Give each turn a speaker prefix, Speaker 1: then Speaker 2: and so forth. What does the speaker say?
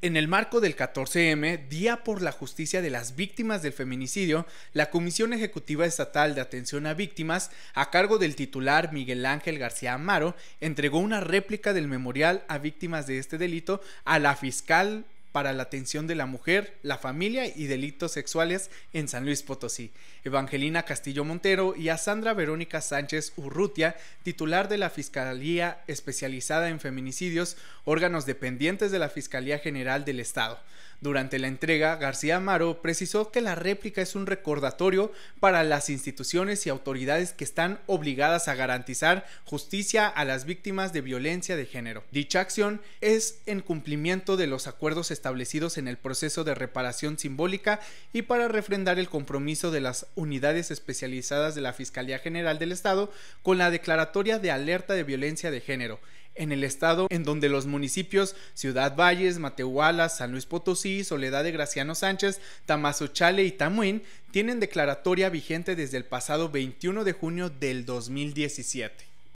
Speaker 1: En el marco del 14M, Día por la Justicia de las Víctimas del Feminicidio, la Comisión Ejecutiva Estatal de Atención a Víctimas, a cargo del titular Miguel Ángel García Amaro, entregó una réplica del memorial a víctimas de este delito a la fiscal para la atención de la mujer, la familia y delitos sexuales en San Luis Potosí, Evangelina Castillo Montero y a Sandra Verónica Sánchez Urrutia, titular de la Fiscalía Especializada en Feminicidios, órganos dependientes de la Fiscalía General del Estado. Durante la entrega, García Amaro precisó que la réplica es un recordatorio para las instituciones y autoridades que están obligadas a garantizar justicia a las víctimas de violencia de género. Dicha acción es en cumplimiento de los acuerdos estatales establecidos en el proceso de reparación simbólica y para refrendar el compromiso de las unidades especializadas de la Fiscalía General del Estado con la declaratoria de alerta de violencia de género en el estado en donde los municipios Ciudad Valles, Matehuala, San Luis Potosí, Soledad de Graciano Sánchez, Tamazochale y Tamuín tienen declaratoria vigente desde el pasado 21 de junio del 2017.